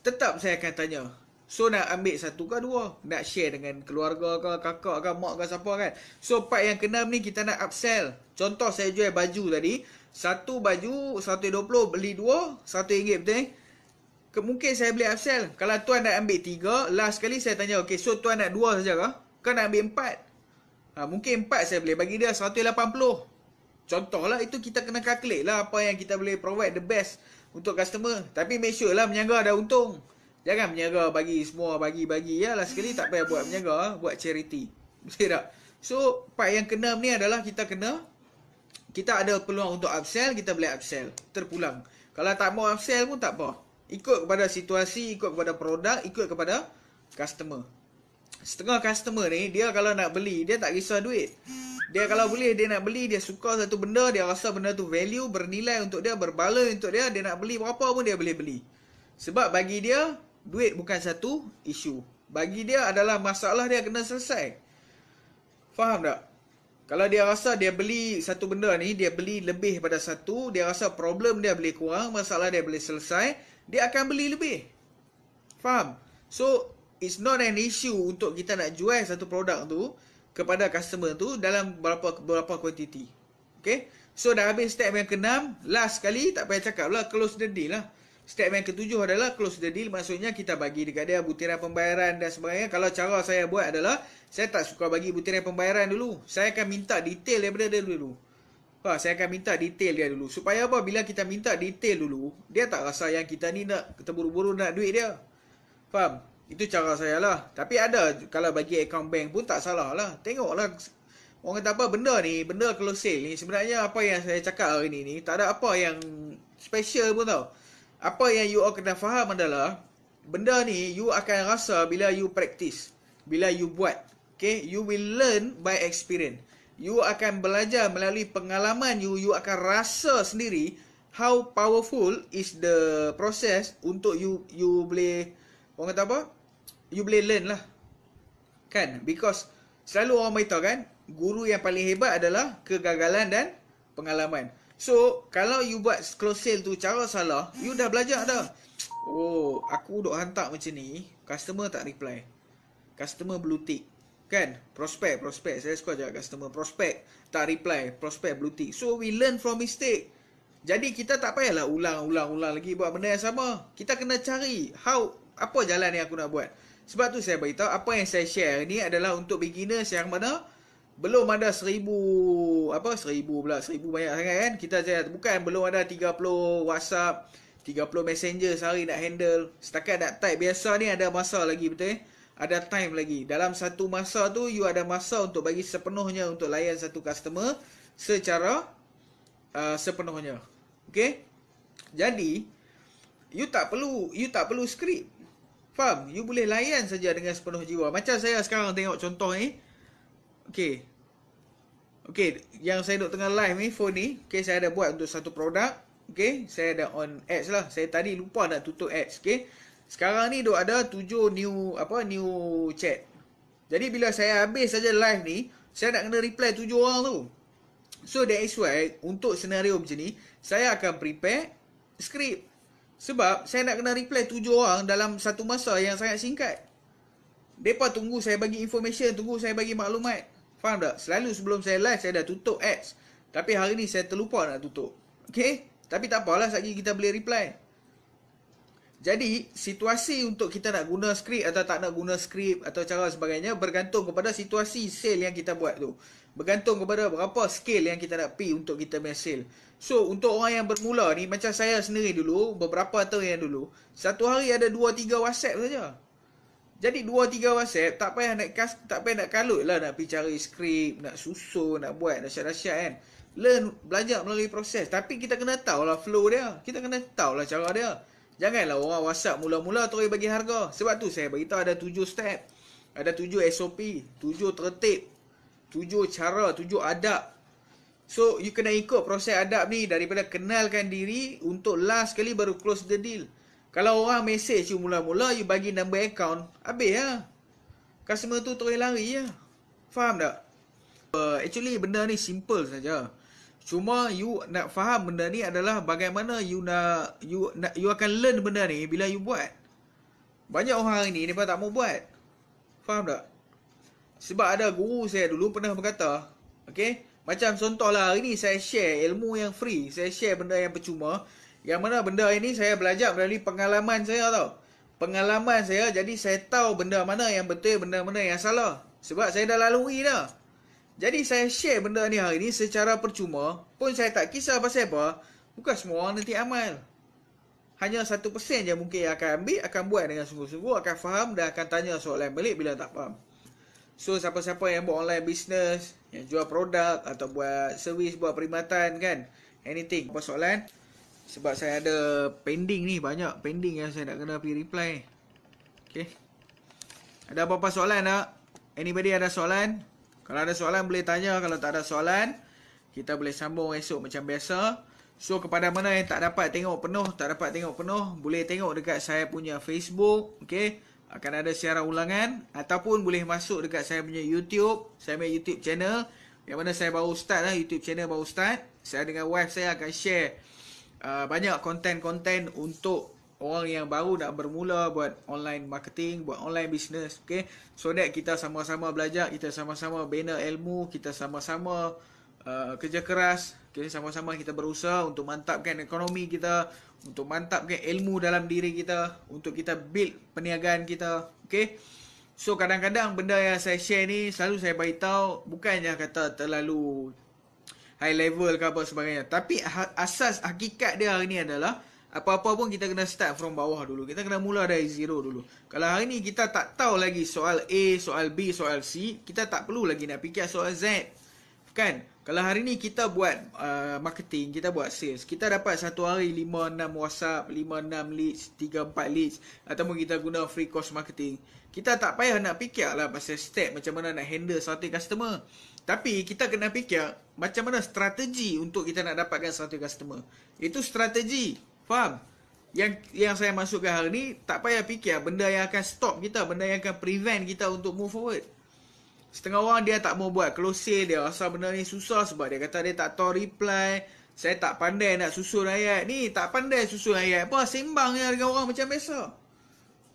Tetap saya akan tanya. So nak ambil satu ke dua Nak share dengan keluarga ke kakak ke mak ke siapa kan So part yang keenam ni kita nak upsell Contoh saya jual baju tadi Satu baju satu dua puluh beli dua Satu ringgit betul ni eh? Mungkin saya boleh upsell Kalau tuan nak ambil tiga Last kali saya tanya okay, So tuan nak dua saja ke Kan nak ambil empat ha, Mungkin empat saya boleh bagi dia satu lapan puluh Contoh lah itu kita kena calculate lah Apa yang kita boleh provide the best Untuk customer Tapi make sure lah menyangga ada untung Jangan menyerah bagi semua bagi-bagi ya. Last sekali tak payah buat menyerah, buat charity. Betul tak? So, part yang kena ni adalah kita kena kita ada peluang untuk upsell, kita boleh upsell. Terpulang. Kalau tak mau upsell pun tak apa. Ikut kepada situasi, ikut kepada produk, ikut kepada customer. Setengah customer ni, dia kalau nak beli, dia tak kisah duit. Dia kalau boleh, dia nak beli, dia suka satu benda, dia rasa benda tu value, bernilai untuk dia, berbaloi untuk dia, dia nak beli berapa pun dia boleh beli. Sebab bagi dia, duit bukan satu isu. Bagi dia adalah masalah dia kena selesai. Faham tak? Kalau dia rasa dia beli satu benda ni, dia beli lebih pada satu, dia rasa problem dia beli kurang, masalah dia boleh selesai, dia akan beli lebih. Faham? So, it's not an issue untuk kita nak jual satu produk tu kepada customer tu dalam berapa berapa quantity. Okay? So, dah habis step yang ke-6, last kali tak payah cakap lah, close the deal lah. Statement ketujuh adalah close the deal maksudnya kita bagi dekat dia butiran pembayaran dan sebagainya. Kalau cara saya buat adalah saya tak suka bagi butiran pembayaran dulu. Saya akan minta detail daripada dia dulu. Ha, saya akan minta detail dia dulu. Supaya apa? Bila kita minta detail dulu, dia tak rasa yang kita ni nak terburu-buru nak duit dia. Faham? Itu cara saya lah. Tapi ada kalau bagi account bank pun tak salah lah. Tengoklah orang kata apa benda ni, benda close sale ni sebenarnya apa yang saya cakap hari ni ni tak ada apa yang special pun tau apa yang you all kena faham adalah benda ni you akan rasa bila you practice, bila you buat. Okay, you will learn by experience. You akan belajar melalui pengalaman you, you akan rasa sendiri how powerful is the process untuk you you boleh orang kata apa? You boleh learn lah. Kan? Because selalu orang beritahu kan, guru yang paling hebat adalah kegagalan dan pengalaman. So, kalau you buat close sale tu cara salah, you dah belajar dah. Oh, aku duk hantar macam ni, customer tak reply. Customer blue tick. Kan? Prospect, prospect. Saya suka cakap customer. Prospect tak reply. Prospect blue tick. So, we learn from mistake. Jadi, kita tak payahlah ulang-ulang-ulang lagi buat benda yang sama. Kita kena cari how, apa jalan yang aku nak buat. Sebab tu saya beritahu apa yang saya share ni adalah untuk beginners yang mana belum ada seribu apa seribu pula seribu banyak sangat kan kita saya bukan belum ada 30 WhatsApp 30 messenger sehari nak handle setakat ada type biasa ni ada masa lagi betul eh? ada time lagi dalam satu masa tu you ada masa untuk bagi sepenuhnya untuk layan satu customer secara uh, sepenuhnya Okay, jadi you tak perlu you tak perlu skrip faham you boleh layan saja dengan sepenuh jiwa macam saya sekarang tengok contoh ni eh? okey Okay, yang saya duduk tengah live ni, phone ni. Okay, saya ada buat untuk satu produk. Okay, saya ada on ads lah. Saya tadi lupa nak tutup ads. Okay, sekarang ni duk ada tujuh new apa new chat. Jadi, bila saya habis saja live ni, saya nak kena reply tujuh orang tu. So, that is why untuk senario macam ni, saya akan prepare skrip. Sebab saya nak kena reply tujuh orang dalam satu masa yang sangat singkat. Mereka tunggu saya bagi information, tunggu saya bagi maklumat. Faham tak? Selalu sebelum saya live saya dah tutup ads. Tapi hari ni saya terlupa nak tutup. Okay? Tapi tak apalah sekejap lagi kita boleh reply. Jadi, situasi untuk kita nak guna skrip atau tak nak guna skrip atau cara sebagainya bergantung kepada situasi sale yang kita buat tu. Bergantung kepada berapa scale yang kita nak pi untuk kita punya sale. So, untuk orang yang bermula ni, macam saya sendiri dulu, beberapa tahun yang dulu, satu hari ada 2-3 WhatsApp saja. Jadi 2-3 WhatsApp tak payah nak kas, tak payah nak kalut lah nak pergi skrip, nak susun, nak buat dahsyat-dahsyat kan. Learn, belajar melalui proses. Tapi kita kena tahu lah flow dia. Kita kena tahu lah cara dia. Janganlah orang WhatsApp mula-mula terus bagi harga. Sebab tu saya beritahu ada 7 step. Ada 7 SOP, 7 tertib, 7 cara, 7 adab. So, you kena ikut proses adab ni daripada kenalkan diri untuk last sekali baru close the deal. Kalau orang message you mula-mula You bagi number account Habis lah Customer tu terus lari lah Faham tak? Uh, actually benda ni simple saja. Cuma you nak faham benda ni adalah Bagaimana you nak You nak you akan learn benda ni Bila you buat Banyak orang hari ni Mereka tak mau buat Faham tak? Sebab ada guru saya dulu pernah berkata Okay Macam contohlah hari ni saya share ilmu yang free Saya share benda yang percuma yang mana benda ini saya belajar melalui pengalaman saya tau. Pengalaman saya jadi saya tahu benda mana yang betul, benda mana yang salah. Sebab saya dah lalui dah. Jadi saya share benda ni hari ni secara percuma pun saya tak kisah pasal apa. Bukan semua orang nanti amal. Hanya satu persen je mungkin yang akan ambil, akan buat dengan sungguh-sungguh, akan faham dan akan tanya soalan balik bila tak faham. So, siapa-siapa yang buat online business, yang jual produk atau buat servis, buat perkhidmatan kan, anything, apa soalan, sebab saya ada pending ni Banyak pending yang saya nak kena pergi reply Okay Ada apa-apa soalan tak? Anybody ada soalan? Kalau ada soalan boleh tanya Kalau tak ada soalan Kita boleh sambung esok macam biasa So kepada mana yang tak dapat tengok penuh Tak dapat tengok penuh Boleh tengok dekat saya punya Facebook Okay Akan ada siaran ulangan Ataupun boleh masuk dekat saya punya YouTube Saya punya YouTube channel Yang mana saya baru start lah YouTube channel baru start Saya dengan wife saya akan share Ah, banyak konten-konten untuk orang yang baru nak bermula buat online marketing, buat online business, okay? So that kita sama-sama belajar, kita sama-sama bina ilmu, kita sama-sama uh, kerja keras, okay? Sama-sama kita berusaha untuk mantapkan ekonomi kita, untuk mantapkan ilmu dalam diri kita, untuk kita build perniagaan kita, okay? So kadang-kadang benda yang saya share ni selalu saya beritahu bukannya kata terlalu high level ke apa sebagainya. Tapi ha- asas hakikat dia hari ni adalah apa-apa pun kita kena start from bawah dulu. Kita kena mula dari zero dulu. Kalau hari ni kita tak tahu lagi soal A, soal B, soal C, kita tak perlu lagi nak fikir soal Z. Kan? Kalau hari ni kita buat uh, marketing, kita buat sales, kita dapat satu hari 5-6 WhatsApp, 5-6 leads, 3-4 leads ataupun kita guna free course marketing. Kita tak payah nak fikir lah pasal step macam mana nak handle satu customer. Tapi kita kena fikir macam mana strategi untuk kita nak dapatkan 100 customer. Itu strategi. Faham? Yang yang saya masukkan hari ni tak payah fikir benda yang akan stop kita, benda yang akan prevent kita untuk move forward. Setengah orang dia tak mau buat close sale, dia rasa benda ni susah sebab dia kata dia tak tahu reply. Saya tak pandai nak susun ayat ni, tak pandai susun ayat. Apa sembang dengan orang macam biasa.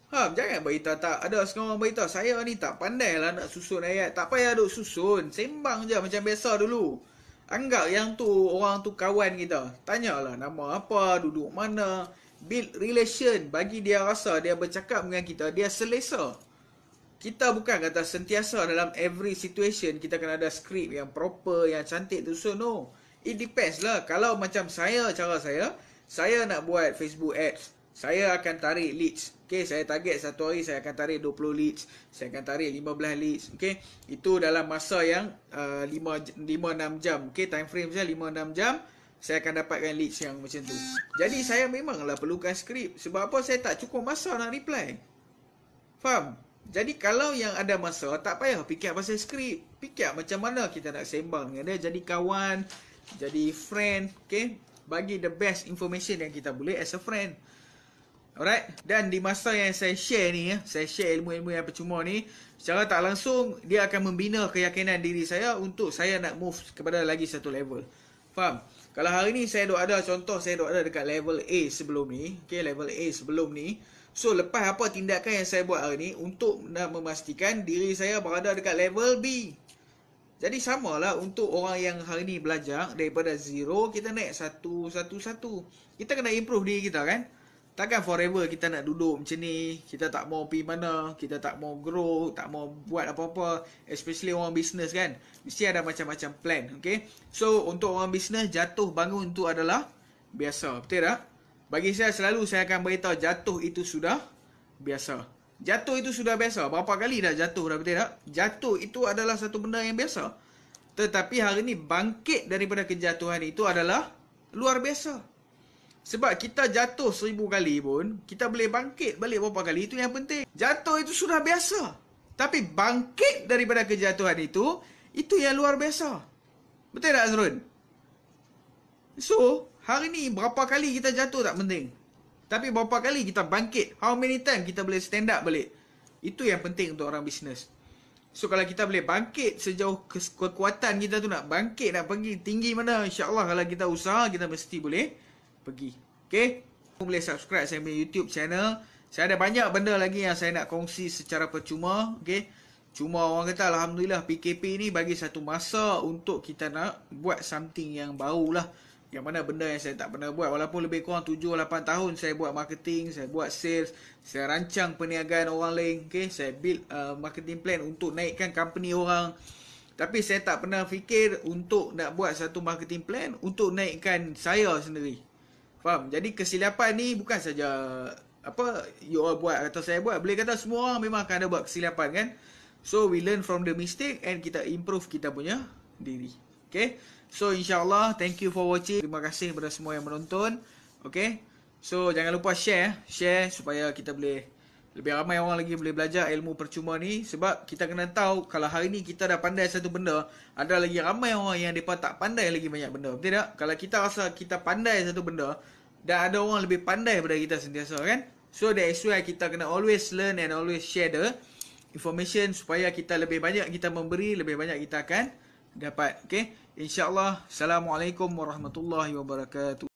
Ha, jangan beritahu tak. Ada sekarang orang beritahu, saya ni tak pandai lah nak susun ayat. Tak payah duk susun. Sembang je macam biasa dulu. Anggap yang tu orang tu kawan kita. Tanyalah nama apa, duduk mana. Build relation. Bagi dia rasa dia bercakap dengan kita, dia selesa. Kita bukan kata sentiasa dalam every situation kita kena ada skrip yang proper, yang cantik tu. So no, it depends lah. Kalau macam saya, cara saya, saya nak buat Facebook ads. Saya akan tarik leads. Okay, saya target satu hari saya akan tarik 20 leads. Saya akan tarik 15 leads. Okay, itu dalam masa yang uh, 5-6 jam. Okay, time frame saya 5-6 jam. Saya akan dapatkan leads yang macam tu. Jadi, saya memanglah perlukan skrip. Sebab apa saya tak cukup masa nak reply. Faham? Jadi, kalau yang ada masa, tak payah fikir pasal skrip. Fikir macam mana kita nak sembang dengan dia. Jadi, kawan. Jadi, friend. Okay. Bagi the best information yang kita boleh as a friend. Alright Dan di masa yang saya share ni ya, Saya share ilmu-ilmu yang percuma ni Secara tak langsung Dia akan membina keyakinan diri saya Untuk saya nak move kepada lagi satu level Faham? Kalau hari ni saya duk ada Contoh saya duk ada dekat level A sebelum ni Okay level A sebelum ni So lepas apa tindakan yang saya buat hari ni Untuk nak memastikan diri saya berada dekat level B Jadi samalah untuk orang yang hari ni belajar Daripada zero kita naik satu satu satu Kita kena improve diri kita kan? Takkan forever kita nak duduk macam ni Kita tak mau pergi mana Kita tak mau grow Tak mau buat apa-apa Especially orang bisnes kan Mesti ada macam-macam plan okay? So untuk orang bisnes Jatuh bangun tu adalah Biasa Betul tak? Bagi saya selalu saya akan beritahu Jatuh itu sudah Biasa Jatuh itu sudah biasa Berapa kali dah jatuh dah betul tak? Jatuh itu adalah satu benda yang biasa Tetapi hari ni bangkit daripada kejatuhan itu adalah Luar biasa sebab kita jatuh seribu kali pun, kita boleh bangkit balik berapa kali. Itu yang penting. Jatuh itu sudah biasa. Tapi bangkit daripada kejatuhan itu, itu yang luar biasa. Betul tak Azrun? So, hari ni berapa kali kita jatuh tak penting. Tapi berapa kali kita bangkit. How many time kita boleh stand up balik. Itu yang penting untuk orang bisnes. So kalau kita boleh bangkit sejauh kekuatan kita tu nak bangkit nak pergi tinggi mana insyaAllah kalau kita usaha kita mesti boleh pergi. Okey. Kamu boleh subscribe saya punya YouTube channel. Saya ada banyak benda lagi yang saya nak kongsi secara percuma. Okey. Cuma orang kata Alhamdulillah PKP ni bagi satu masa untuk kita nak buat something yang baru lah. Yang mana benda yang saya tak pernah buat. Walaupun lebih kurang 7-8 tahun saya buat marketing, saya buat sales, saya rancang perniagaan orang lain. Okay? Saya build uh, marketing plan untuk naikkan company orang. Tapi saya tak pernah fikir untuk nak buat satu marketing plan untuk naikkan saya sendiri. Faham? Jadi kesilapan ni bukan saja apa you all buat atau saya buat. Boleh kata semua orang memang akan ada buat kesilapan kan? So we learn from the mistake and kita improve kita punya diri. Okay? So insyaAllah thank you for watching. Terima kasih kepada semua yang menonton. Okay? So jangan lupa share. Share supaya kita boleh lebih ramai orang lagi boleh belajar ilmu percuma ni sebab kita kena tahu kalau hari ni kita dah pandai satu benda ada lagi ramai orang yang depa tak pandai lagi banyak benda betul tak kalau kita rasa kita pandai satu benda dan ada orang lebih pandai daripada kita sentiasa kan so that's why kita kena always learn and always share the information supaya kita lebih banyak kita memberi lebih banyak kita akan dapat okay? insyaallah assalamualaikum warahmatullahi wabarakatuh